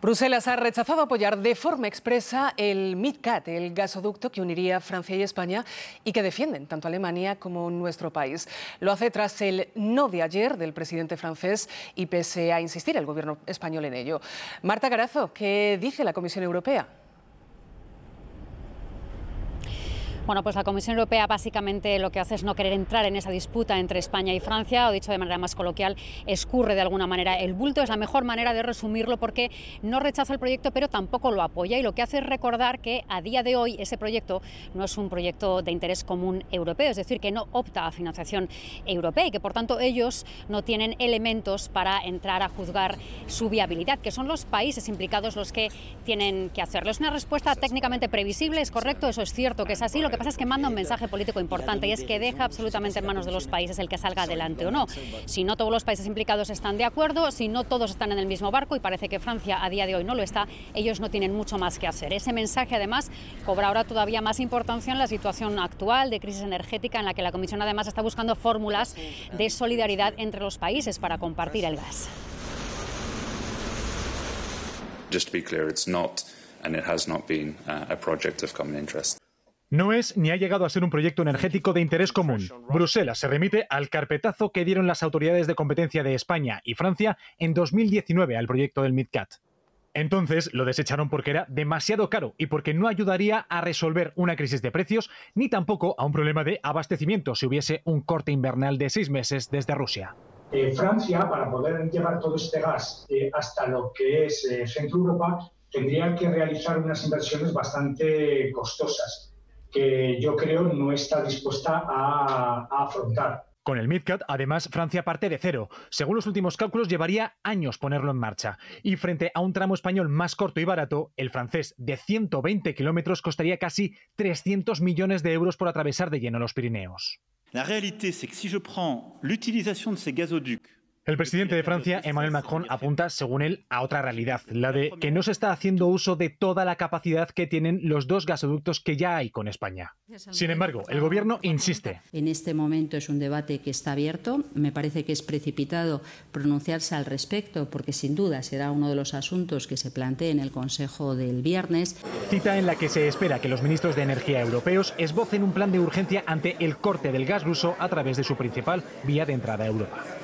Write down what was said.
Bruselas ha rechazado apoyar de forma expresa el MidCat, el gasoducto que uniría Francia y España y que defienden tanto Alemania como nuestro país. Lo hace tras el no de ayer del presidente francés y pese a insistir el gobierno español en ello. Marta Carazo, ¿qué dice la Comisión Europea? Bueno, pues la Comisión Europea básicamente lo que hace es no querer entrar en esa disputa entre España y Francia, o dicho de manera más coloquial, escurre de alguna manera el bulto. Es la mejor manera de resumirlo porque no rechaza el proyecto, pero tampoco lo apoya. Y lo que hace es recordar que a día de hoy ese proyecto no es un proyecto de interés común europeo, es decir, que no opta a financiación europea y que por tanto ellos no tienen elementos para entrar a juzgar su viabilidad, que son los países implicados los que tienen que hacerlo. Es una respuesta técnicamente previsible, es correcto, eso es cierto que es así lo que pasa es que manda un mensaje político importante y es que deja absolutamente en manos de los países el que salga adelante o no. Si no todos los países implicados están de acuerdo, si no todos están en el mismo barco y parece que Francia a día de hoy no lo está, ellos no tienen mucho más que hacer. Ese mensaje además cobra ahora todavía más importancia en la situación actual de crisis energética en la que la Comisión además está buscando fórmulas de solidaridad entre los países para compartir el gas. No es ni ha llegado a ser un proyecto energético de interés común. Bruselas se remite al carpetazo que dieron las autoridades de competencia de España y Francia en 2019 al proyecto del MidCat. Entonces lo desecharon porque era demasiado caro y porque no ayudaría a resolver una crisis de precios ni tampoco a un problema de abastecimiento si hubiese un corte invernal de seis meses desde Rusia. Eh, Francia, para poder llevar todo este gas eh, hasta lo que es eh, Centro Europa, tendría que realizar unas inversiones bastante costosas que yo creo no está dispuesta a, afrontar. Con el Midcat, además, Francia parte de cero. Según los últimos cálculos, llevaría años ponerlo en marcha. Y frente a un tramo español más corto y barato, el francés de 120 kilómetros costaría casi 300 millones de euros por atravesar de lleno los Pirineos. La realidad es que si yo prendo la utilización de ces gasoductos el presidente de Francia, Emmanuel Macron, apunta, según él, a otra realidad, la de que no se está haciendo uso de toda la capacidad que tienen los dos gasoductos que ya hay con España. Sin embargo, el gobierno insiste. En este momento es un debate que está abierto. Me parece que es precipitado pronunciarse al respecto, porque sin duda será uno de los asuntos que se plantee en el Consejo del viernes. Cita en la que se espera que los ministros de Energía europeos esbocen un plan de urgencia ante el corte del gas ruso a través de su principal vía de entrada a Europa.